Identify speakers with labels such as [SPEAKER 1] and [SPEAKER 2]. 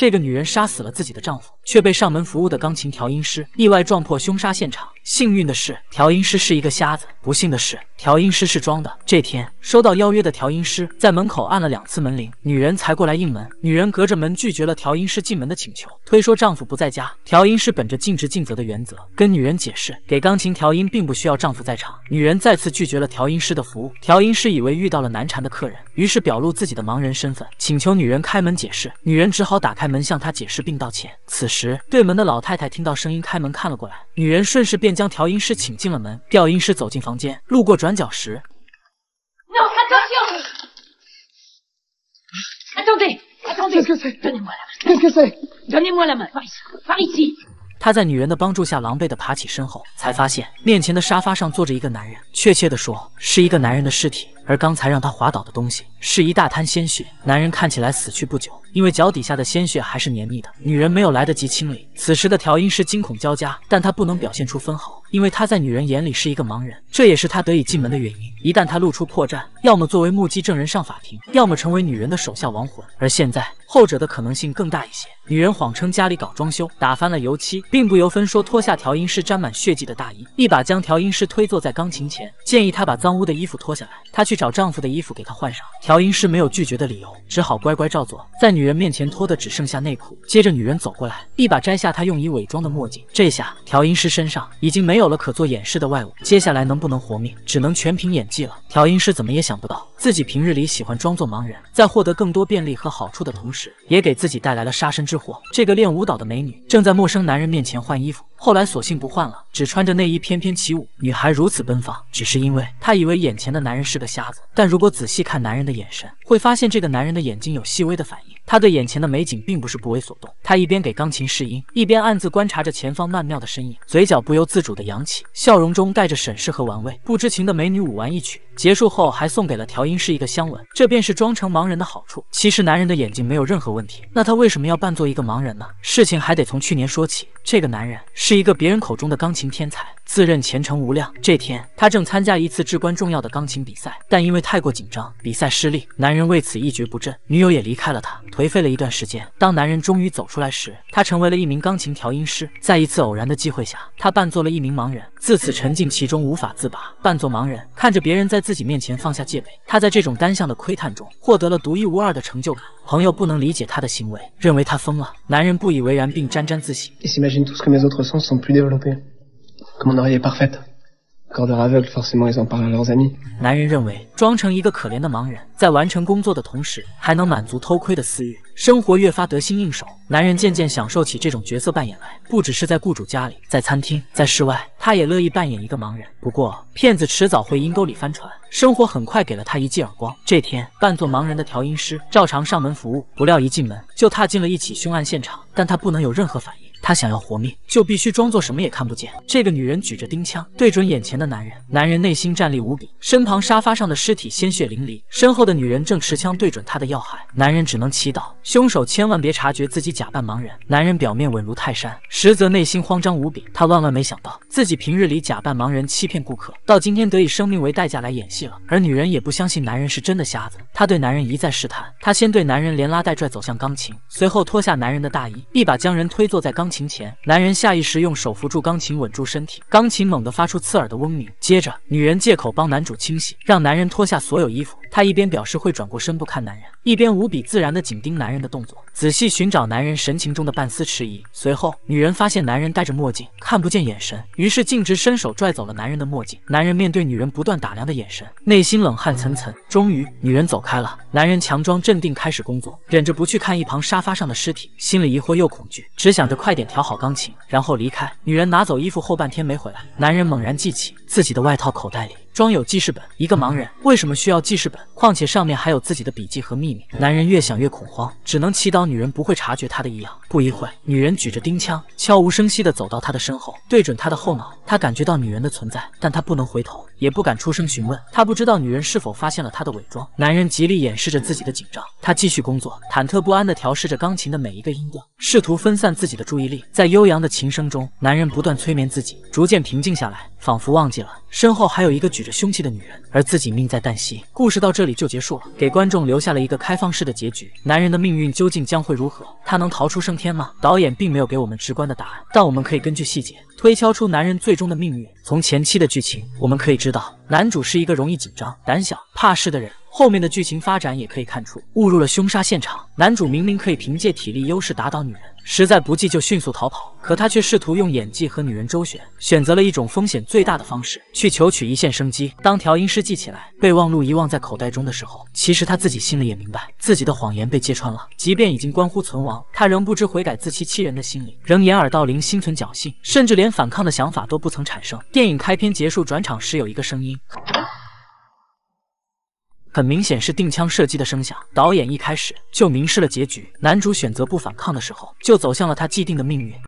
[SPEAKER 1] 这个女人杀死了自己的丈夫，却被上门服务的钢琴调音师意外撞破凶杀现场。幸运的是，调音师是一个瞎子；不幸的是，调音师是装的。这天，收到邀约的调音师在门口按了两次门铃，女人才过来应门。女人隔着门拒绝了调音师进门的请求，推说丈夫不在家。调音师本着尽职尽责的原则，跟女人解释，给钢琴调音并不需要丈夫在场。女人再次拒绝了调音师的服务。调音师以为遇到了难缠的客人，于是表露自己的盲人身份，请求女人开门解释。女人只好打开门向他解释并道歉。此时，对门的老太太听到声音，开门看了过来。女人顺势便将。将调音师请进了门调音师走进房间路过转角时他在女人的帮助下狼狈的爬起身后才发现面前的沙发上坐着一个男人确切的说是一个男人的尸体而刚才让他滑倒的东西是一大滩鲜血，男人看起来死去不久，因为脚底下的鲜血还是黏腻的。女人没有来得及清理。此时的调音师惊恐交加，但他不能表现出分毫，因为他在女人眼里是一个盲人，这也是他得以进门的原因。一旦他露出破绽，要么作为目击证人上法庭，要么成为女人的手下亡魂。而现在后者的可能性更大一些。女人谎称家里搞装修，打翻了油漆，并不由分说脱下调音师沾满血迹的大衣，一把将调音师推坐在钢琴前，建议他把脏污的衣服脱下来，他去。找丈夫的衣服给她换上，调音师没有拒绝的理由，只好乖乖照做。在女人面前脱的只剩下内裤，接着女人走过来，一把摘下她用以伪装的墨镜。这下调音师身上已经没有了可做掩饰的外物，接下来能不能活命，只能全凭演技了。调音师怎么也想不到，自己平日里喜欢装作盲人，在获得更多便利和好处的同时，也给自己带来了杀身之祸。这个练舞蹈的美女正在陌生男人面前换衣服，后来索性不换了。只穿着内衣翩翩起舞，女孩如此奔放，只是因为她以为眼前的男人是个瞎子。但如果仔细看男人的眼神，会发现这个男人的眼睛有细微的反应，他对眼前的美景并不是不为所动。他一边给钢琴试音，一边暗自观察着前方曼妙的身影，嘴角不由自主的扬起，笑容中带着审视和玩味。不知情的美女舞完一曲，结束后还送给了调音师一个香吻，这便是装成盲人的好处。其实男人的眼睛没有任何问题，那他为什么要扮作一个盲人呢？事情还得从去年说起。这个男人是一个别人口中的钢琴。琴天才自认前程无量。这天，他正参加一次至关重要的钢琴比赛，但因为太过紧张，比赛失利。男人为此一蹶不振，女友也离开了他，颓废了一段时间。当男人终于走出来时，他成为了一名钢琴调音师。在一次偶然的机会下，他扮作了一名盲人，自此沉浸其中无法自拔。扮作盲人，看着别人在自己面前放下戒备，他在这种单向的窥探中获得了独一无二的成就感。朋友不能理解他的行为，认为他疯了。男人不以为然，并沾沾自喜。男人认为，装成一个可怜的盲人，在完成工作的同时，还能满足偷窥的私欲，生活越发得心应手。男人渐渐享受起这种角色扮演来，不只是在雇主家里，在餐厅，在室外，他也乐意扮演一个盲人。不过，骗子迟早会阴沟里翻船，生活很快给了他一记耳光。这天，扮作盲人的调音师照常上门服务，不料一进门就踏进了一起凶案现场，但他不能有任何反应。他想要活命，就必须装作什么也看不见。这个女人举着钉枪对准眼前的男人，男人内心战栗无比。身旁沙发上的尸体鲜血淋漓，身后的女人正持枪对准他的要害。男人只能祈祷凶手千万别察觉自己假扮盲人。男人表面稳如泰山，实则内心慌张无比。他万万没想到自己平日里假扮盲人欺骗顾客，到今天得以生命为代价来演戏了。而女人也不相信男人是真的瞎子，她对男人一再试探。她先对男人连拉带拽走向钢琴，随后脱下男人的大衣，一把将人推坐在钢。琴前，男人下意识用手扶住钢琴稳住身体，钢琴猛地发出刺耳的嗡鸣。接着，女人借口帮男主清洗，让男人脱下所有衣服。她一边表示会转过身不看男人，一边无比自然地紧盯男人的动作，仔细寻找男人神情中的半丝迟疑。随后，女人发现男人戴着墨镜，看不见眼神，于是径直伸手拽走了男人的墨镜。男人面对女人不断打量的眼神，内心冷汗涔涔。终于，女人走开了，男人强装镇定开始工作，忍着不去看一旁沙发上的尸体，心里疑惑又恐惧，只想着快点调好钢琴，然后离开。女人拿走衣服后半天没回来，男人猛然记起自己的外套口袋里。装有记事本，一个盲人为什么需要记事本？况且上面还有自己的笔记和秘密。男人越想越恐慌，只能祈祷女人不会察觉他的异样。不一会女人举着钉枪，悄无声息地走到他的身后，对准他的后脑。他感觉到女人的存在，但他不能回头，也不敢出声询问。他不知道女人是否发现了他的伪装。男人极力掩饰着自己的紧张，他继续工作，忐忑不安地调试着钢琴的每一个音调，试图分散自己的注意力。在悠扬的琴声中，男人不断催眠自己，逐渐平静下来，仿佛忘记了身后还有一个巨。举着凶器的女人，而自己命在旦夕。故事到这里就结束了，给观众留下了一个开放式的结局。男人的命运究竟将会如何？他能逃出升天吗？导演并没有给我们直观的答案，但我们可以根据细节推敲出男人最终的命运。从前期的剧情，我们可以知道，男主是一个容易紧张、胆小、怕事的人。后面的剧情发展也可以看出，误入了凶杀现场。男主明明可以凭借体力优势打倒女人，实在不济就迅速逃跑，可他却试图用演技和女人周旋，选择了一种风险最大的方式去求取一线生机。当调音师记起来备忘录遗忘在口袋中的时候，其实他自己心里也明白自己的谎言被揭穿了。即便已经关乎存亡，他仍不知悔改、自欺欺人的心理，仍掩耳盗铃、心存侥幸，甚至连反抗的想法都不曾产生。电影开篇结束转场时，有一个声音。很明显是定枪射击的声响。导演一开始就明示了结局，男主选择不反抗的时候，就走向了他既定的命运。